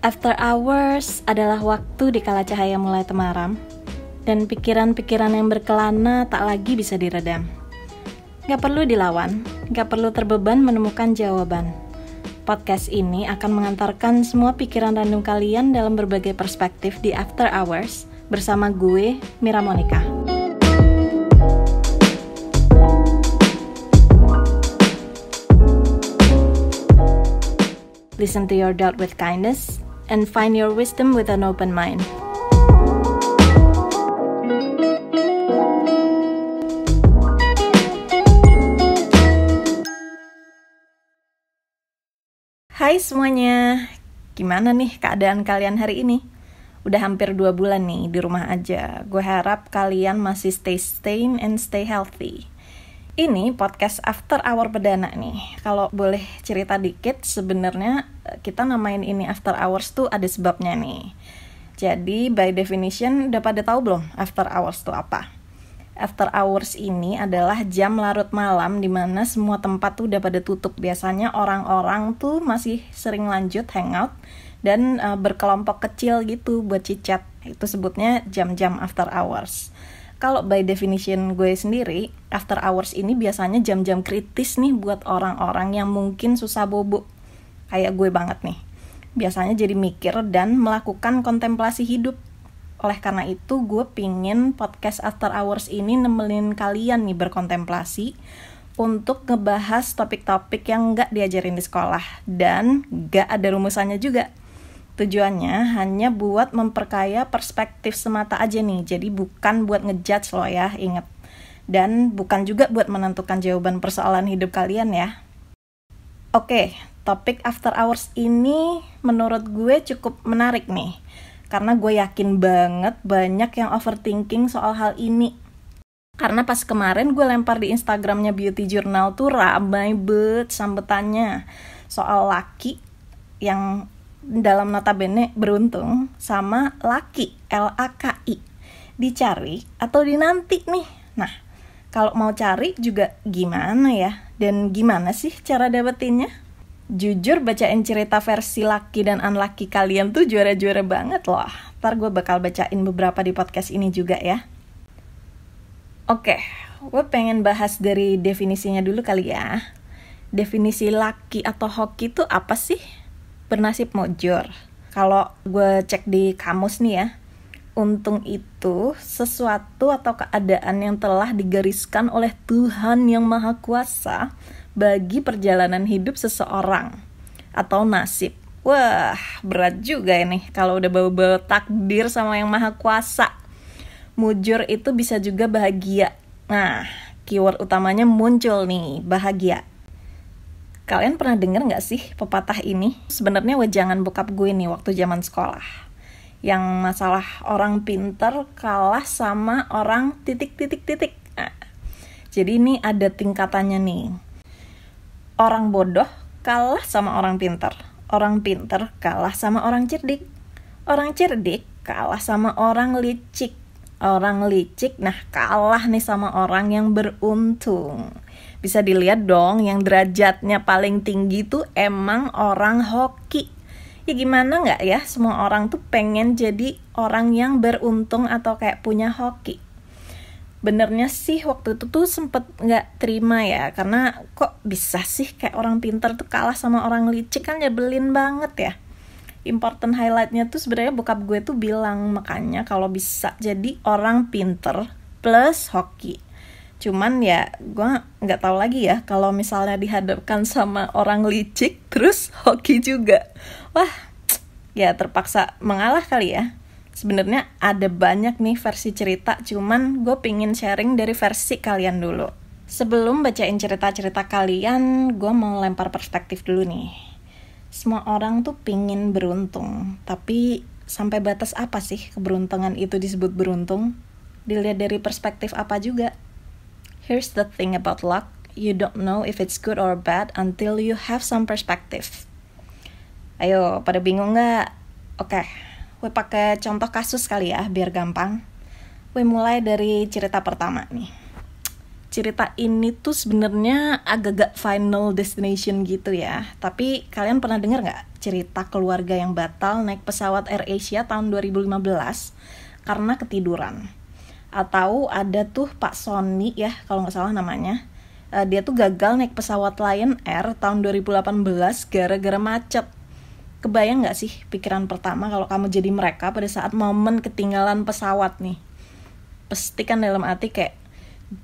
After hours adalah waktu di kala cahaya mulai temaram dan pikiran-pikiran yang berkelana tak lagi bisa diredam. Gak perlu dilawan, gak perlu terbeban menemukan jawaban. Podcast ini akan mengantarkan semua pikiran random kalian dalam berbagai perspektif di After Hours bersama gue, Mira Monica. listen to your doubt with kindness, and find your wisdom with an open mind. Hai semuanya, gimana nih keadaan kalian hari ini? Udah hampir dua bulan nih di rumah aja. Gue harap kalian masih stay sane and stay healthy ini podcast after hour perdana nih. Kalau boleh cerita dikit, sebenarnya eh, kita namain ini after hours tuh ada sebabnya nih. Jadi by definition udah pada tahu belum after hours tuh apa? After hours ini adalah jam larut malam di mana semua tempat tuh udah pada tutup. Biasanya orang-orang tuh masih sering lanjut hangout dan uh, berkelompok kecil gitu buat cicat. Itu sebutnya jam-jam after hours. Kalau by definition gue sendiri, after hours ini biasanya jam-jam kritis nih buat orang-orang yang mungkin susah bobo. Kayak gue banget nih. Biasanya jadi mikir dan melakukan kontemplasi hidup. Oleh karena itu, gue pingin podcast after hours ini nemenin kalian nih berkontemplasi untuk ngebahas topik-topik yang gak diajarin di sekolah dan gak ada rumusannya juga Tujuannya hanya buat memperkaya perspektif semata aja nih. Jadi bukan buat ngejudge loh ya, inget. Dan bukan juga buat menentukan jawaban persoalan hidup kalian ya. Oke, topik after hours ini menurut gue cukup menarik nih. Karena gue yakin banget banyak yang overthinking soal hal ini. Karena pas kemarin gue lempar di Instagramnya Beauty Journal tuh ramai bet sambetannya soal laki yang dalam notabene beruntung sama laki L-A-K-I dicari atau dinanti nih nah kalau mau cari juga gimana ya dan gimana sih cara dapetinnya jujur bacain cerita versi laki dan unlucky kalian tuh juara-juara banget loh ntar gue bakal bacain beberapa di podcast ini juga ya Oke, gue pengen bahas dari definisinya dulu kali ya. Definisi laki atau hoki itu apa sih? bernasib mojor. Kalau gue cek di kamus nih ya, untung itu sesuatu atau keadaan yang telah digariskan oleh Tuhan yang Maha Kuasa bagi perjalanan hidup seseorang atau nasib. Wah, berat juga ini kalau udah bawa-bawa takdir sama yang maha kuasa. Mujur itu bisa juga bahagia. Nah, keyword utamanya muncul nih, bahagia. Kalian pernah denger nggak sih pepatah ini? Sebenarnya jangan bokap gue nih waktu zaman sekolah. Yang masalah orang pinter kalah sama orang titik-titik-titik. Nah, jadi ini ada tingkatannya nih. Orang bodoh kalah sama orang pinter. Orang pinter kalah sama orang cerdik. Orang cerdik kalah sama orang licik. Orang licik, nah kalah nih sama orang yang beruntung bisa dilihat dong yang derajatnya paling tinggi tuh emang orang hoki ya gimana nggak ya semua orang tuh pengen jadi orang yang beruntung atau kayak punya hoki benernya sih waktu itu tuh sempet nggak terima ya karena kok bisa sih kayak orang pinter tuh kalah sama orang licik kan ya belin banget ya important highlightnya tuh sebenarnya bokap gue tuh bilang makanya kalau bisa jadi orang pinter plus hoki cuman ya gue nggak tahu lagi ya kalau misalnya dihadapkan sama orang licik terus hoki juga wah ya terpaksa mengalah kali ya sebenarnya ada banyak nih versi cerita cuman gue pingin sharing dari versi kalian dulu sebelum bacain cerita-cerita kalian gue mau lempar perspektif dulu nih semua orang tuh pingin beruntung tapi sampai batas apa sih keberuntungan itu disebut beruntung dilihat dari perspektif apa juga Here's the thing about luck you don't know if it's good or bad until you have some perspective. Ayo, pada bingung nggak? Oke, okay. gue pakai contoh kasus kali ya, biar gampang. Gue mulai dari cerita pertama nih. Cerita ini tuh sebenarnya agak-agak final destination gitu ya. Tapi kalian pernah dengar nggak cerita keluarga yang batal naik pesawat Air Asia tahun 2015 karena ketiduran? atau ada tuh Pak Sony ya kalau nggak salah namanya uh, dia tuh gagal naik pesawat Lion Air tahun 2018 gara-gara macet kebayang nggak sih pikiran pertama kalau kamu jadi mereka pada saat momen ketinggalan pesawat nih pastikan dalam hati kayak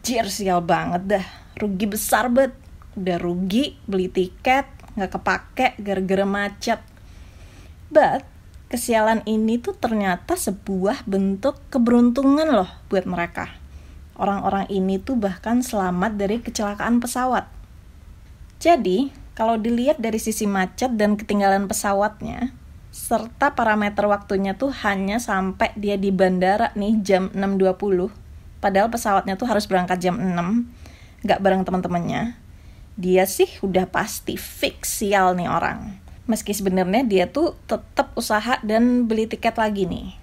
jir sial banget dah rugi besar bet udah rugi beli tiket nggak kepake gara-gara macet but kesialan ini tuh ternyata sebuah bentuk keberuntungan loh buat mereka. Orang-orang ini tuh bahkan selamat dari kecelakaan pesawat. Jadi, kalau dilihat dari sisi macet dan ketinggalan pesawatnya, serta parameter waktunya tuh hanya sampai dia di bandara nih jam 6.20, padahal pesawatnya tuh harus berangkat jam 6, nggak bareng teman-temannya. Dia sih udah pasti fix sial nih orang. Meski sebenarnya dia tuh tetap usaha dan beli tiket lagi nih.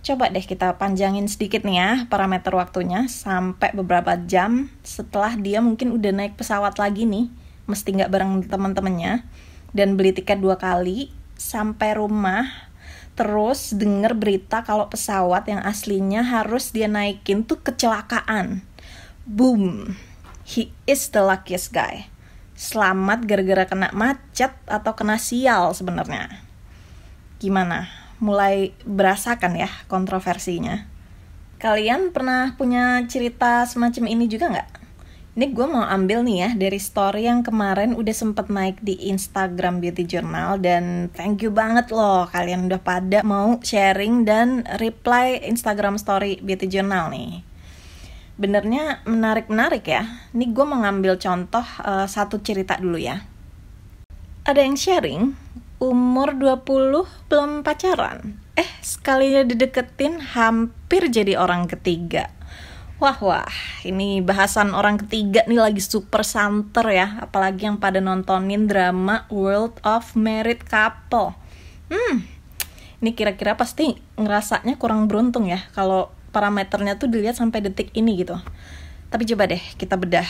Coba deh kita panjangin sedikit nih ya parameter waktunya sampai beberapa jam setelah dia mungkin udah naik pesawat lagi nih, mesti nggak bareng teman-temannya dan beli tiket dua kali sampai rumah terus denger berita kalau pesawat yang aslinya harus dia naikin tuh kecelakaan. Boom. He is the luckiest guy selamat gara-gara kena macet atau kena sial sebenarnya. Gimana? Mulai berasakan ya kontroversinya. Kalian pernah punya cerita semacam ini juga nggak? Ini gue mau ambil nih ya dari story yang kemarin udah sempet naik di Instagram Beauty Journal dan thank you banget loh kalian udah pada mau sharing dan reply Instagram story Beauty Journal nih. Benernya menarik-menarik ya. Ini gue mengambil contoh uh, satu cerita dulu ya. Ada yang sharing, umur 20 belum pacaran. Eh, sekalinya dideketin hampir jadi orang ketiga. Wah, wah, ini bahasan orang ketiga nih lagi super santer ya. Apalagi yang pada nontonin drama World of Married Couple. Hmm, ini kira-kira pasti ngerasanya kurang beruntung ya kalau parameternya tuh dilihat sampai detik ini gitu. Tapi coba deh kita bedah.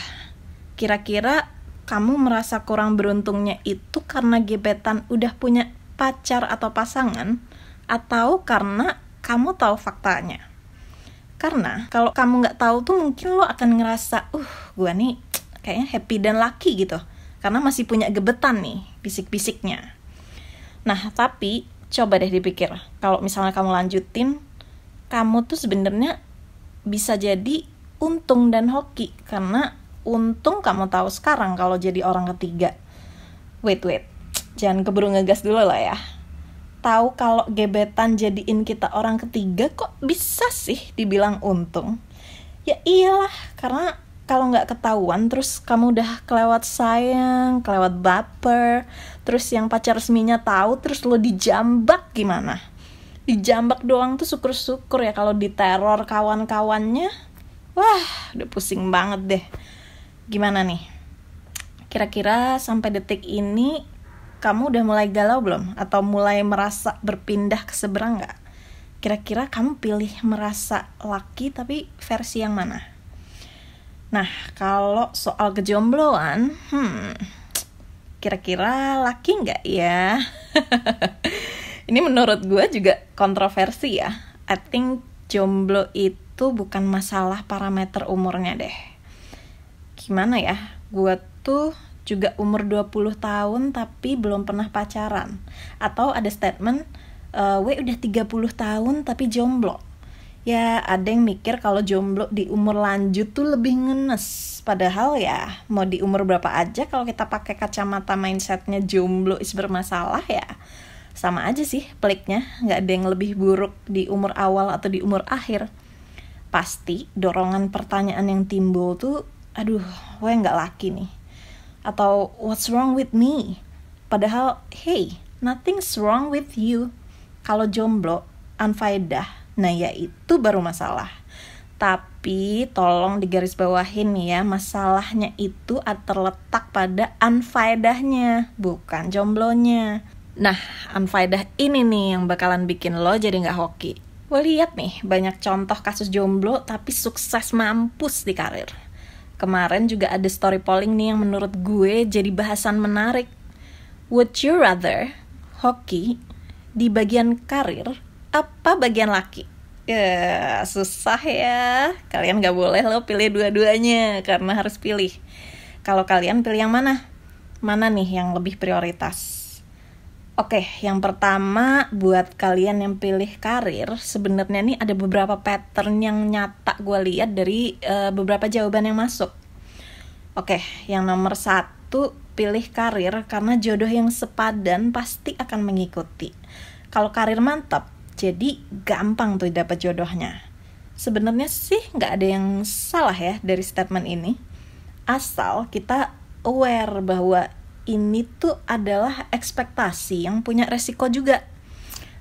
Kira-kira kamu merasa kurang beruntungnya itu karena gebetan udah punya pacar atau pasangan atau karena kamu tahu faktanya. Karena kalau kamu nggak tahu tuh mungkin lo akan ngerasa, uh, gue nih kayaknya happy dan lucky gitu. Karena masih punya gebetan nih, bisik-bisiknya. Nah, tapi coba deh dipikir, kalau misalnya kamu lanjutin kamu tuh sebenarnya bisa jadi untung dan hoki karena untung kamu tahu sekarang kalau jadi orang ketiga. Wait wait, jangan keburu ngegas dulu lah ya. Tahu kalau gebetan jadiin kita orang ketiga kok bisa sih dibilang untung? Ya iyalah, karena kalau nggak ketahuan terus kamu udah kelewat sayang, kelewat baper, terus yang pacar resminya tahu terus lo dijambak gimana? dijambak doang tuh syukur-syukur ya kalau diteror kawan-kawannya wah udah pusing banget deh gimana nih kira-kira sampai detik ini kamu udah mulai galau belum atau mulai merasa berpindah ke seberang nggak kira-kira kamu pilih merasa laki tapi versi yang mana nah kalau soal kejombloan hmm kira-kira laki nggak ya ini menurut gue juga kontroversi ya I think jomblo itu bukan masalah parameter umurnya deh gimana ya gue tuh juga umur 20 tahun tapi belum pernah pacaran atau ada statement e, we udah 30 tahun tapi jomblo ya ada yang mikir kalau jomblo di umur lanjut tuh lebih ngenes padahal ya mau di umur berapa aja kalau kita pakai kacamata mindsetnya jomblo is bermasalah ya sama aja sih peliknya, nggak ada yang lebih buruk di umur awal atau di umur akhir. Pasti dorongan pertanyaan yang timbul tuh, aduh, gue nggak laki nih. Atau what's wrong with me? Padahal, hey, nothing's wrong with you. Kalau jomblo, anfaedah, nah ya itu baru masalah. Tapi tolong digarisbawahin ya, masalahnya itu terletak pada anfaedahnya, bukan jomblonya. Nah, unfaedah ini nih yang bakalan bikin lo jadi nggak hoki. Lo lihat nih, banyak contoh kasus jomblo tapi sukses mampus di karir. Kemarin juga ada story polling nih yang menurut gue jadi bahasan menarik. Would you rather hoki di bagian karir apa bagian laki? Ya, susah ya. Kalian gak boleh lo pilih dua-duanya karena harus pilih. Kalau kalian pilih yang mana? Mana nih yang lebih prioritas? Oke, okay, yang pertama buat kalian yang pilih karir, sebenarnya nih ada beberapa pattern yang nyata gue lihat dari uh, beberapa jawaban yang masuk. Oke, okay, yang nomor satu pilih karir karena jodoh yang sepadan pasti akan mengikuti. Kalau karir mantap, jadi gampang tuh dapat jodohnya. Sebenarnya sih nggak ada yang salah ya dari statement ini, asal kita aware bahwa ini tuh adalah ekspektasi yang punya resiko juga.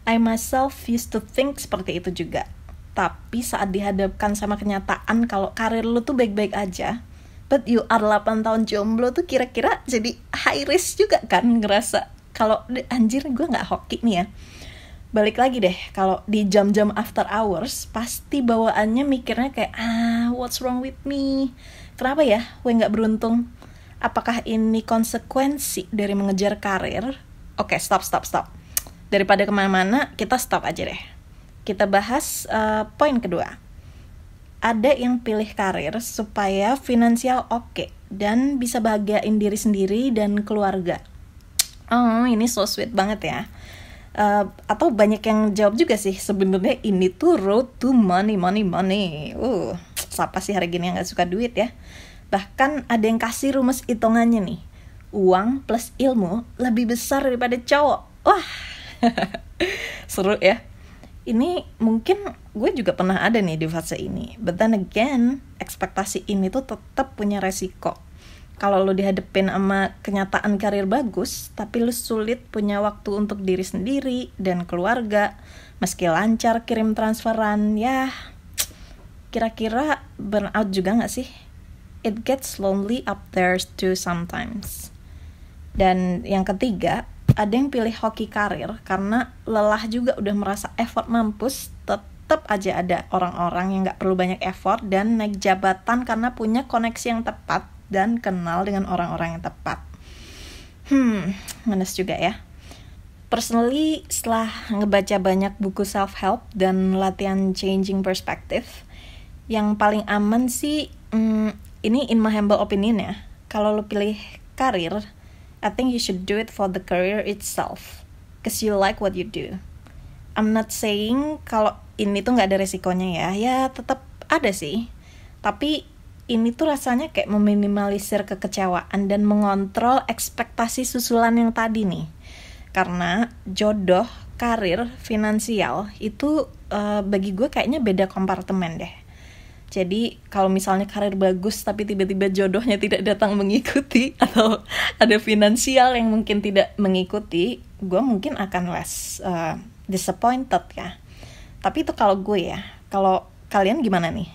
I myself used to think seperti itu juga. Tapi saat dihadapkan sama kenyataan kalau karir lu tuh baik-baik aja, but you are 8 tahun jomblo tuh kira-kira jadi high risk juga kan ngerasa kalau anjir gue nggak hoki nih ya balik lagi deh kalau di jam-jam after hours pasti bawaannya mikirnya kayak ah what's wrong with me kenapa ya gue nggak beruntung apakah ini konsekuensi dari mengejar karir? Oke, okay, stop, stop, stop. Daripada kemana-mana, kita stop aja deh. Kita bahas uh, poin kedua. Ada yang pilih karir supaya finansial oke okay, dan bisa bahagiain diri sendiri dan keluarga. Oh, ini so sweet banget ya. Uh, atau banyak yang jawab juga sih sebenarnya ini tuh road to money money money. Uh, siapa sih hari gini yang nggak suka duit ya? Bahkan ada yang kasih rumus hitungannya nih. Uang plus ilmu lebih besar daripada cowok. Wah, seru ya. Ini mungkin gue juga pernah ada nih di fase ini. But then again, ekspektasi ini tuh tetap punya resiko. Kalau lo dihadapin sama kenyataan karir bagus, tapi lo sulit punya waktu untuk diri sendiri dan keluarga, meski lancar kirim transferan, ya kira-kira burnout juga gak sih? it gets lonely up there too sometimes. Dan yang ketiga, ada yang pilih hoki karir karena lelah juga udah merasa effort mampus, tetap aja ada orang-orang yang nggak perlu banyak effort dan naik jabatan karena punya koneksi yang tepat dan kenal dengan orang-orang yang tepat. Hmm, ngenes juga ya. Personally, setelah ngebaca banyak buku self-help dan latihan changing perspective, yang paling aman sih hmm, ini in my humble opinion ya kalau lo pilih karir I think you should do it for the career itself cause you like what you do I'm not saying kalau ini tuh nggak ada resikonya ya ya tetap ada sih tapi ini tuh rasanya kayak meminimalisir kekecewaan dan mengontrol ekspektasi susulan yang tadi nih karena jodoh karir finansial itu uh, bagi gue kayaknya beda kompartemen deh jadi kalau misalnya karir bagus tapi tiba-tiba jodohnya tidak datang mengikuti atau ada finansial yang mungkin tidak mengikuti, gue mungkin akan less uh, disappointed ya. Tapi itu kalau gue ya. Kalau kalian gimana nih?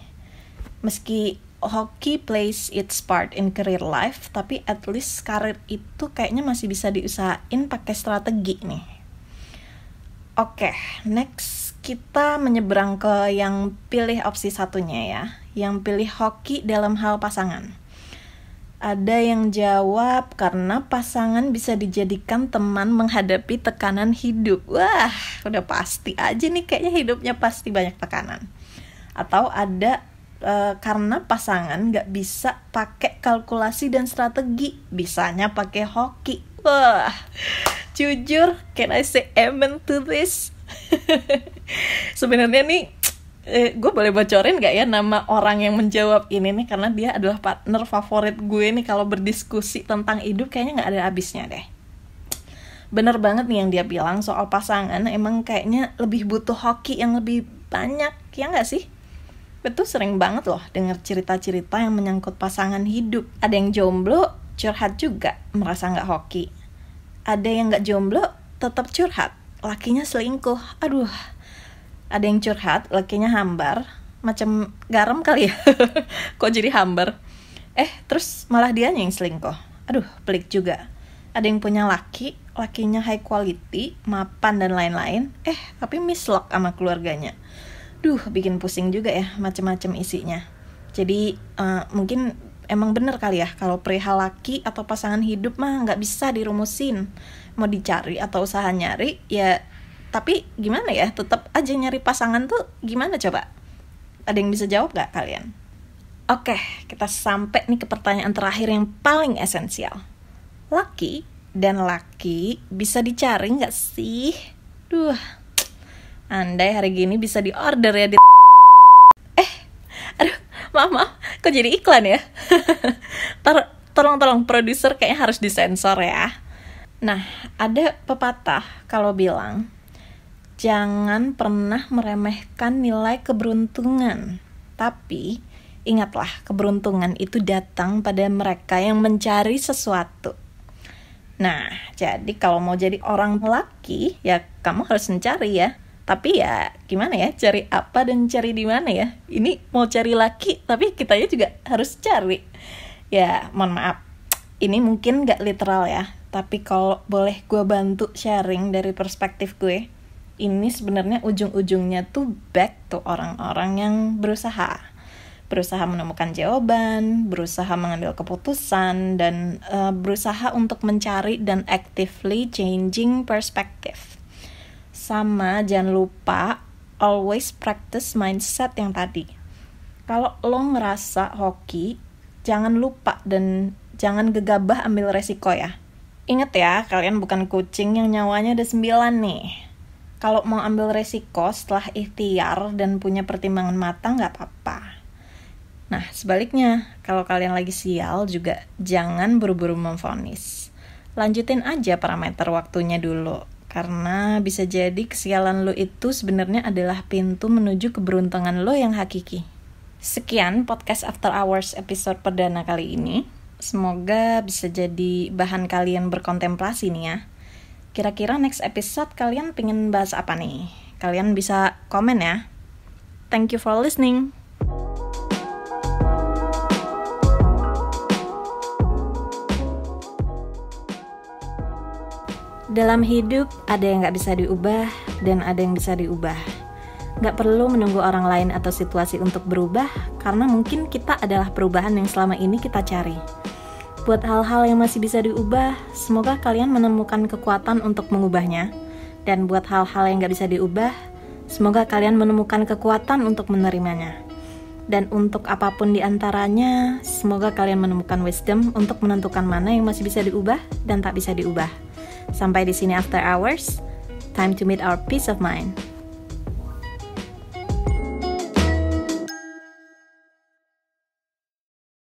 Meski hoki plays its part in career life, tapi at least karir itu kayaknya masih bisa diusahain pakai strategi nih. Oke, okay, next kita menyeberang ke yang pilih opsi satunya ya, yang pilih hoki dalam hal pasangan. Ada yang jawab karena pasangan bisa dijadikan teman menghadapi tekanan hidup. Wah, udah pasti aja nih kayaknya hidupnya pasti banyak tekanan. Atau ada e, karena pasangan gak bisa pakai kalkulasi dan strategi, bisanya pakai hoki. Wah, jujur, can I say amen to this? sebenarnya nih eh, gue boleh bocorin gak ya nama orang yang menjawab ini nih karena dia adalah partner favorit gue nih kalau berdiskusi tentang hidup kayaknya nggak ada habisnya deh bener banget nih yang dia bilang soal pasangan emang kayaknya lebih butuh hoki yang lebih banyak ya nggak sih betul sering banget loh dengar cerita-cerita yang menyangkut pasangan hidup ada yang jomblo curhat juga merasa nggak hoki ada yang nggak jomblo tetap curhat lakinya selingkuh aduh ada yang curhat lakinya hambar macam garam kali ya kok jadi hambar eh terus malah dia yang selingkuh aduh pelik juga ada yang punya laki lakinya high quality mapan dan lain-lain eh tapi mislock sama keluarganya duh bikin pusing juga ya macam-macam isinya jadi uh, mungkin emang bener kali ya kalau perihal laki atau pasangan hidup mah nggak bisa dirumusin mau dicari atau usaha nyari ya tapi gimana ya tetap aja nyari pasangan tuh gimana coba ada yang bisa jawab gak kalian oke kita sampai nih ke pertanyaan terakhir yang paling esensial laki dan laki bisa dicari nggak sih duh andai hari gini bisa diorder ya di eh aduh maaf maaf kok jadi iklan ya Tar tolong tolong produser kayaknya harus disensor ya Nah, ada pepatah kalau bilang Jangan pernah meremehkan nilai keberuntungan. Tapi ingatlah, keberuntungan itu datang pada mereka yang mencari sesuatu. Nah, jadi kalau mau jadi orang laki, ya kamu harus mencari ya. Tapi ya gimana ya, cari apa dan cari di mana ya? Ini mau cari laki, tapi kitanya juga harus cari. Ya, mohon maaf. Ini mungkin gak literal ya, tapi kalau boleh gue bantu sharing dari perspektif gue, ini sebenarnya ujung-ujungnya tuh back to orang-orang yang berusaha berusaha menemukan jawaban, berusaha mengambil keputusan, dan uh, berusaha untuk mencari dan actively changing perspective. Sama, jangan lupa always practice mindset yang tadi. Kalau lo ngerasa hoki, jangan lupa dan jangan gegabah ambil resiko ya. Ingat ya, kalian bukan kucing yang nyawanya ada sembilan nih kalau mau ambil resiko setelah ikhtiar dan punya pertimbangan matang nggak apa-apa. Nah, sebaliknya, kalau kalian lagi sial juga jangan buru-buru memfonis. Lanjutin aja parameter waktunya dulu, karena bisa jadi kesialan lo itu sebenarnya adalah pintu menuju keberuntungan lo yang hakiki. Sekian podcast After Hours episode perdana kali ini. Semoga bisa jadi bahan kalian berkontemplasi nih ya. Kira-kira next episode kalian pengen bahas apa nih? Kalian bisa komen ya. Thank you for listening. Dalam hidup ada yang gak bisa diubah dan ada yang bisa diubah. Gak perlu menunggu orang lain atau situasi untuk berubah karena mungkin kita adalah perubahan yang selama ini kita cari. Buat hal-hal yang masih bisa diubah, semoga kalian menemukan kekuatan untuk mengubahnya. Dan buat hal-hal yang gak bisa diubah, semoga kalian menemukan kekuatan untuk menerimanya. Dan untuk apapun di antaranya, semoga kalian menemukan wisdom untuk menentukan mana yang masih bisa diubah dan tak bisa diubah. Sampai di sini after hours, time to meet our peace of mind.